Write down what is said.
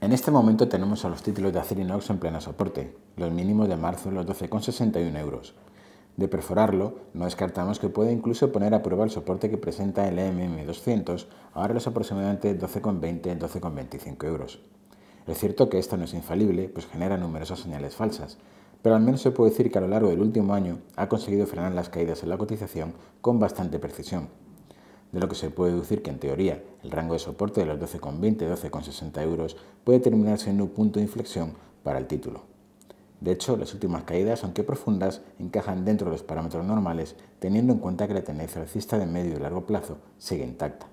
En este momento tenemos a los títulos de Acerinox en pleno soporte, los mínimos de marzo, los 12,61 euros. De perforarlo, no descartamos que puede incluso poner a prueba el soporte que presenta el MM200, ahora los aproximadamente 12,20-12,25 euros. Es cierto que esto no es infalible, pues genera numerosas señales falsas, pero al menos se puede decir que a lo largo del último año ha conseguido frenar las caídas en la cotización con bastante precisión de lo que se puede deducir que en teoría el rango de soporte de los 12,20 12,60 euros puede terminarse en un punto de inflexión para el título. De hecho, las últimas caídas, aunque profundas, encajan dentro de los parámetros normales, teniendo en cuenta que la tendencia alcista de medio y largo plazo sigue intacta.